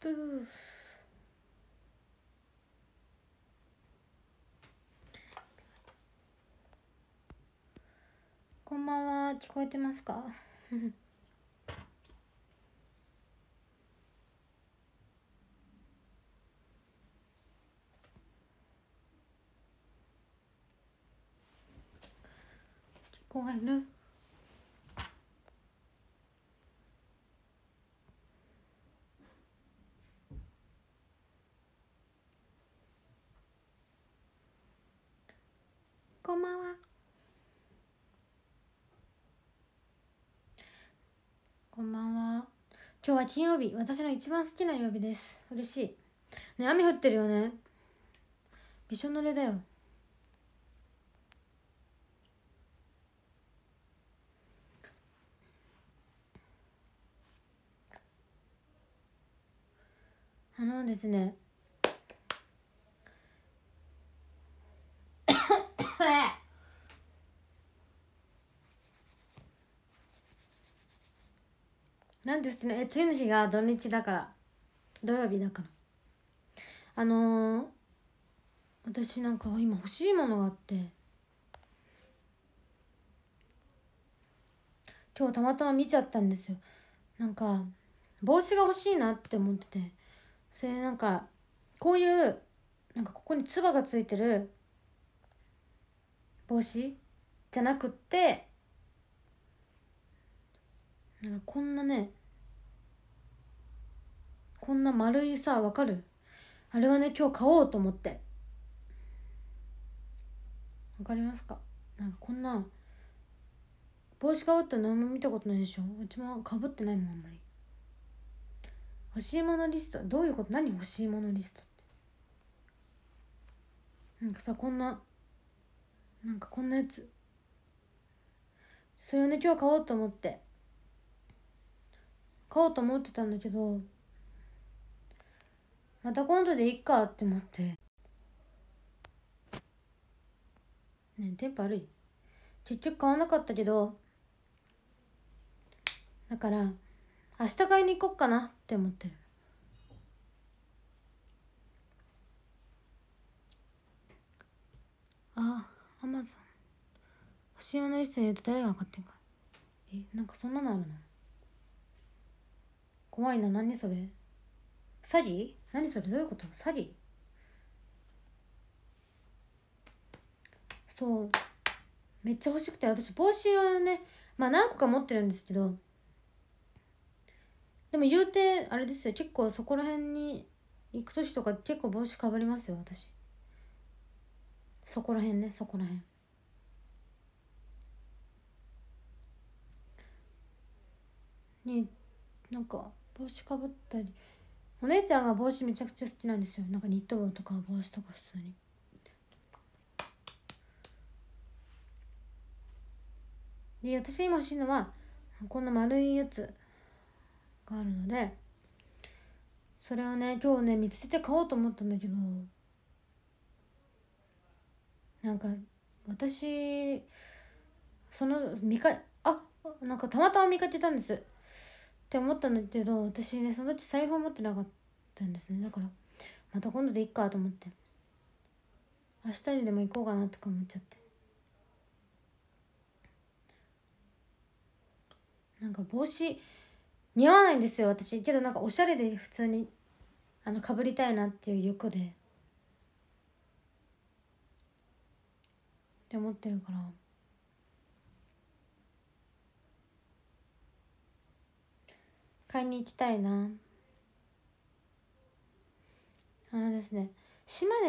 プーこんばんは聞こえてますか 聞こえるこんばんはこんばんは今日は金曜日私の一番好きな曜日です嬉しいね雨降ってるよねびしょ濡れだよあのですねなんですね次の日が土日だから土曜日だからあのー、私なんか今欲しいものがあって今日たまたま見ちゃったんですよなんか帽子が欲しいなって思っててそれでなんかこういうなんかここにつばがついてる帽子じゃなくってなんかこんなねこんな丸いさわかるあれはね今日買おうと思ってわかりますかなんかこんな帽子かぶって何も見たことないでしょうちもかぶってないもんあんまり欲しいものリストどういうこと何欲しいものリストってなんかさこんななんかこんなやつそれをね今日買おうと思って買おうと思ってたんだけどまた今度でいいかって思ってねえテンポ悪い結局買わなかったけどだから明日買いに行こっかなって思ってるあアマゾン星山の一切言うと誰が分かってんかえなんかそんなのあるの怖いな何それ詐欺何それどういうこと詐欺そうめっちゃ欲しくて私帽子はねまあ何個か持ってるんですけどでも言うてあれですよ結構そこら辺に行く時とか結構帽子かぶりますよ私そこら辺ねそこら辺になんか帽子かぶったりお姉ちゃんが帽子めちゃくちゃ好きなんですよなんかニット帽とか帽子とか普通にで私今欲しいのはこんな丸いやつがあるのでそれをね今日ね見つけて買おうと思ったんだけどなんか私その見かあなんかたまたま見かけたんですって思ったんだけど私ねそのうち財布を持ってなかったんですねだからまた今度でいっかと思って明日にでも行こうかなとか思っちゃってなんか帽子似合わないんですよ私けどなんかおしゃれで普通にあのかぶりたいなっていう欲でって思ってるから。買いに行きたいなあのですね島根